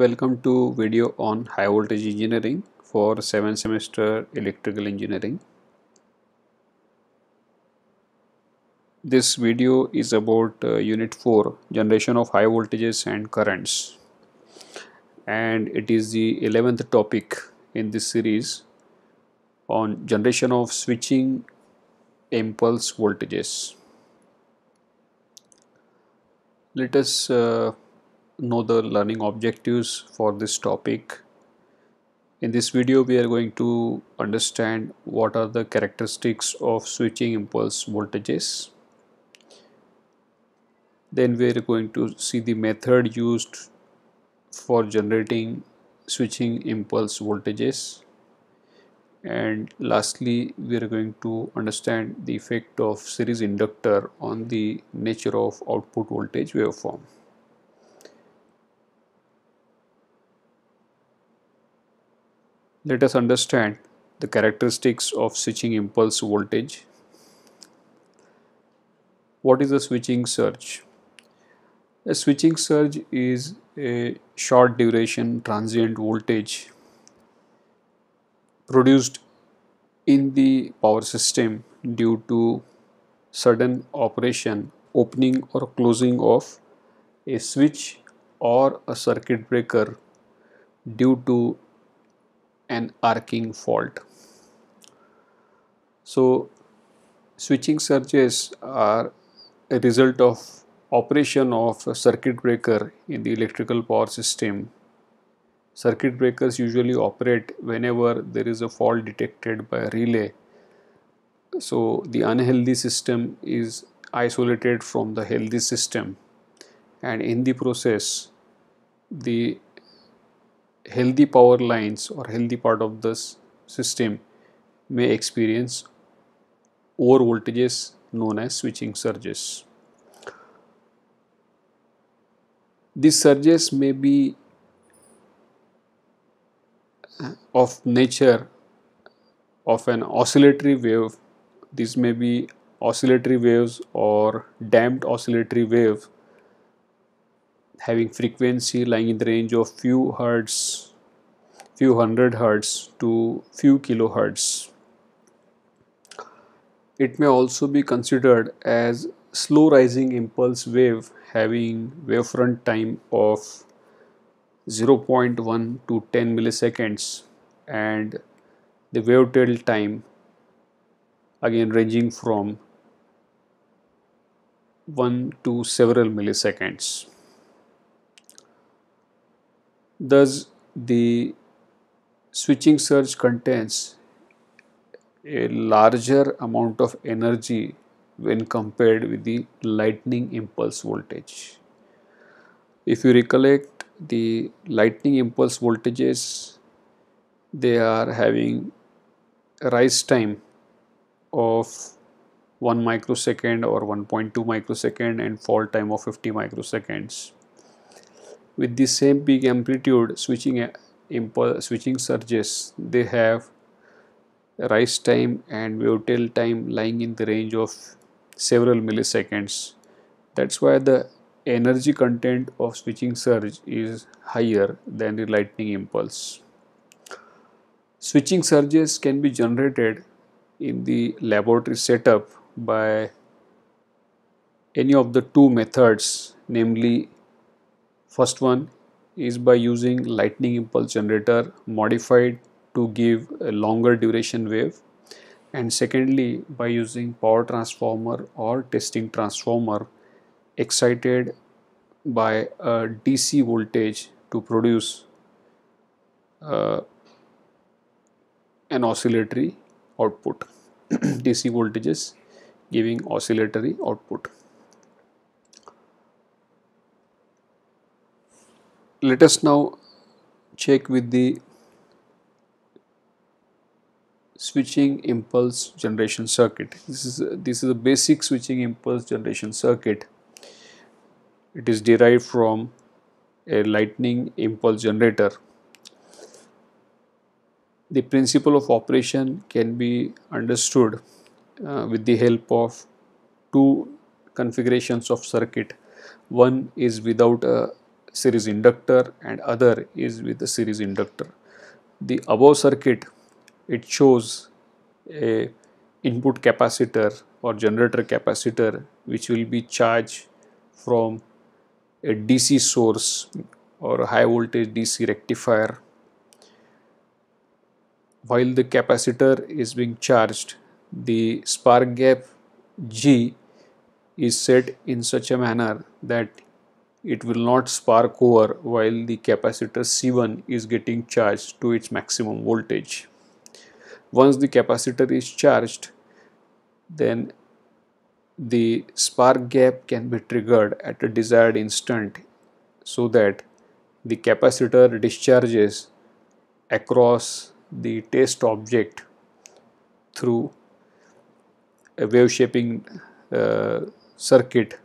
Welcome to video on high voltage engineering for 7th semester electrical engineering. This video is about uh, unit 4 generation of high voltages and currents and it is the 11th topic in this series on generation of switching impulse voltages. Let us uh, know the learning objectives for this topic. In this video we are going to understand what are the characteristics of switching impulse voltages. Then we are going to see the method used for generating switching impulse voltages and lastly we are going to understand the effect of series inductor on the nature of output voltage waveform. let us understand the characteristics of switching impulse voltage. What is a switching surge? A switching surge is a short duration transient voltage produced in the power system due to sudden operation opening or closing of a switch or a circuit breaker due to an arcing fault. So switching surges are a result of operation of a circuit breaker in the electrical power system. Circuit breakers usually operate whenever there is a fault detected by a relay. So the unhealthy system is isolated from the healthy system and in the process the healthy power lines or healthy part of this system may experience over voltages known as switching surges. These surges may be uh, of nature of an oscillatory wave. These may be oscillatory waves or damped oscillatory wave having frequency lying in the range of few hertz few hundred hertz to few kilohertz it may also be considered as slow rising impulse wave having wavefront time of 0.1 to 10 milliseconds and the wave tail time again ranging from 1 to several milliseconds. Thus, the switching surge contains a larger amount of energy when compared with the lightning impulse voltage. If you recollect the lightning impulse voltages they are having rise time of 1 microsecond or 1.2 microsecond and fall time of 50 microseconds with the same peak amplitude switching uh, switching surges they have rise time and tail time lying in the range of several milliseconds that's why the energy content of switching surge is higher than the lightning impulse switching surges can be generated in the laboratory setup by any of the two methods namely First one is by using lightning impulse generator modified to give a longer duration wave and secondly by using power transformer or testing transformer excited by a DC voltage to produce uh, an oscillatory output DC voltages giving oscillatory output let us now check with the switching impulse generation circuit. This is a, this is a basic switching impulse generation circuit. It is derived from a lightning impulse generator. The principle of operation can be understood uh, with the help of two configurations of circuit. One is without a series inductor and other is with the series inductor. The above circuit it shows a input capacitor or generator capacitor which will be charged from a DC source or a high voltage DC rectifier. While the capacitor is being charged, the spark gap G is set in such a manner that it will not spark over while the capacitor C1 is getting charged to its maximum voltage. Once the capacitor is charged, then the spark gap can be triggered at a desired instant so that the capacitor discharges across the test object through a wave shaping uh, circuit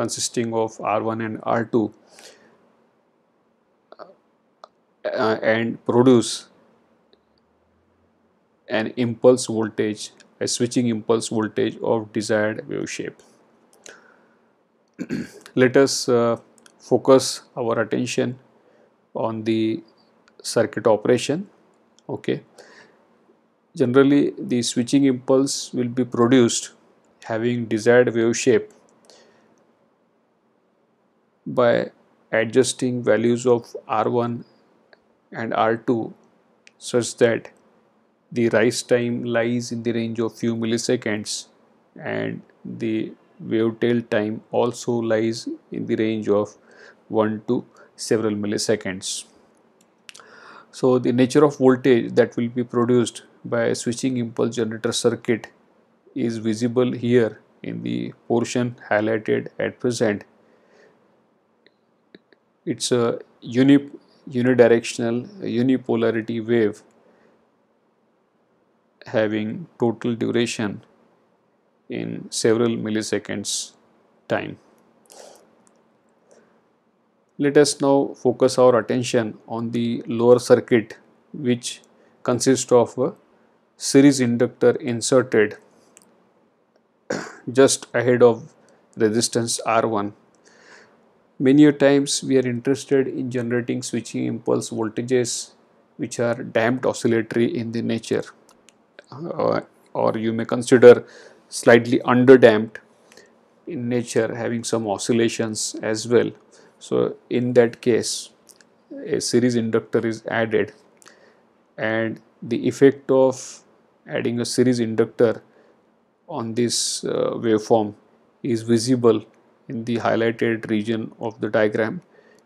consisting of R1 and R2 uh, and produce an impulse voltage, a switching impulse voltage of desired wave shape. Let us uh, focus our attention on the circuit operation. Okay. Generally, the switching impulse will be produced having desired wave shape by adjusting values of R1 and R2 such that the rise time lies in the range of few milliseconds and the tail time also lies in the range of 1 to several milliseconds. So the nature of voltage that will be produced by switching impulse generator circuit is visible here in the portion highlighted at present it's a uni unidirectional unipolarity wave having total duration in several milliseconds time. Let us now focus our attention on the lower circuit which consists of a series inductor inserted just ahead of resistance R1 Many times we are interested in generating switching impulse voltages which are damped oscillatory in the nature uh, or you may consider slightly underdamped in nature having some oscillations as well. So in that case a series inductor is added and the effect of adding a series inductor on this uh, waveform is visible in the highlighted region of the diagram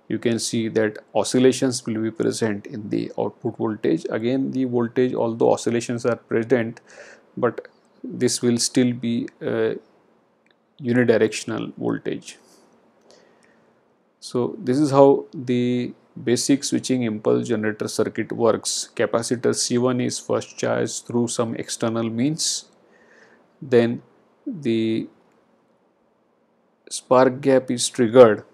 you can see that oscillations will be present in the output voltage again the voltage although oscillations are present but this will still be a unidirectional voltage so this is how the basic switching impulse generator circuit works capacitor c1 is first charged through some external means then the spark gap is triggered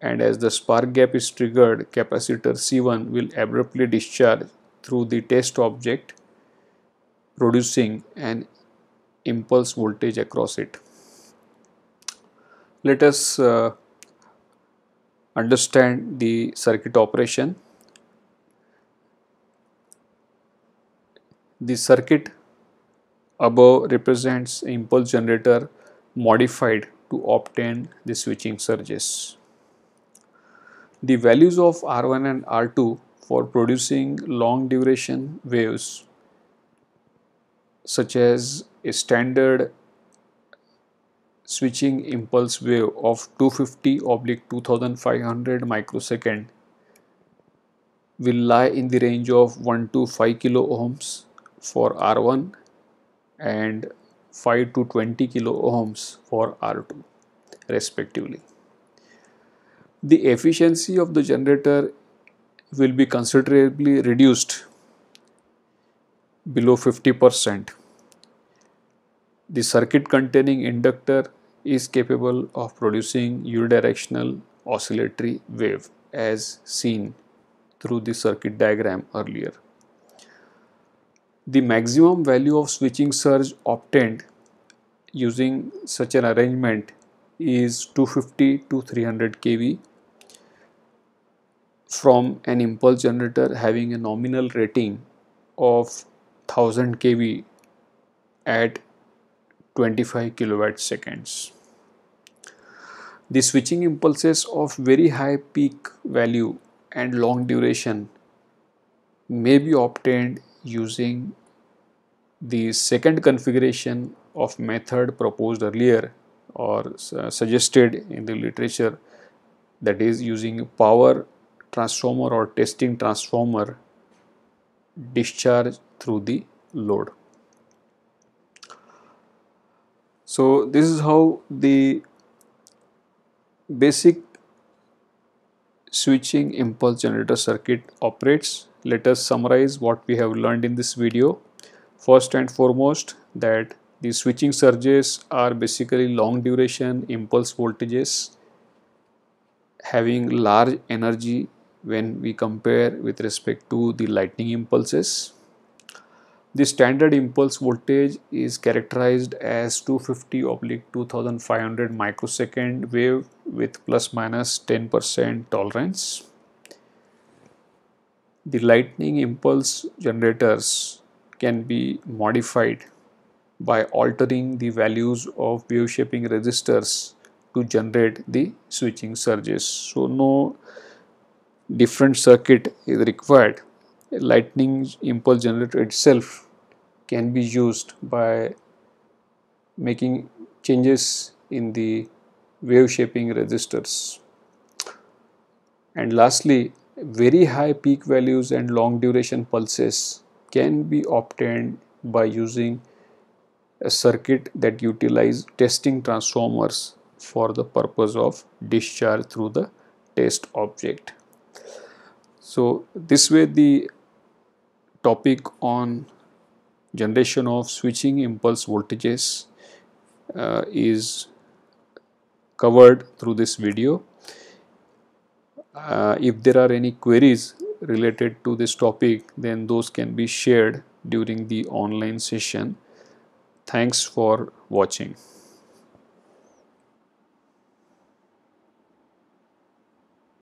and as the spark gap is triggered capacitor C1 will abruptly discharge through the test object producing an impulse voltage across it. Let us uh, understand the circuit operation. The circuit above represents impulse generator modified to obtain the switching surges. The values of R1 and R2 for producing long duration waves such as a standard switching impulse wave of 250 oblique 2500 microsecond will lie in the range of 1 to 5 kilo ohms for R1 and 5 to 20 kilo ohms for R2 respectively. The efficiency of the generator will be considerably reduced below 50%. The circuit containing inductor is capable of producing unidirectional oscillatory wave as seen through the circuit diagram earlier. The maximum value of switching surge obtained using such an arrangement is 250 to 300 kV from an impulse generator having a nominal rating of 1000 kV at 25 kilowatt seconds. The switching impulses of very high peak value and long duration may be obtained using the second configuration of method proposed earlier or su uh, suggested in the literature that is using power transformer or testing transformer discharge through the load. So this is how the basic switching impulse generator circuit operates let us summarize what we have learned in this video. First and foremost that the switching surges are basically long duration impulse voltages having large energy when we compare with respect to the lightning impulses. The standard impulse voltage is characterized as 250 oblique 2500 microsecond wave with plus minus 10% tolerance the lightning impulse generators can be modified by altering the values of wave shaping resistors to generate the switching surges. So, no different circuit is required. A lightning impulse generator itself can be used by making changes in the wave shaping resistors. And lastly, very high peak values and long duration pulses can be obtained by using a circuit that utilize testing transformers for the purpose of discharge through the test object. So this way the topic on generation of switching impulse voltages uh, is covered through this video. Uh, if there are any queries related to this topic, then those can be shared during the online session. Thanks for watching.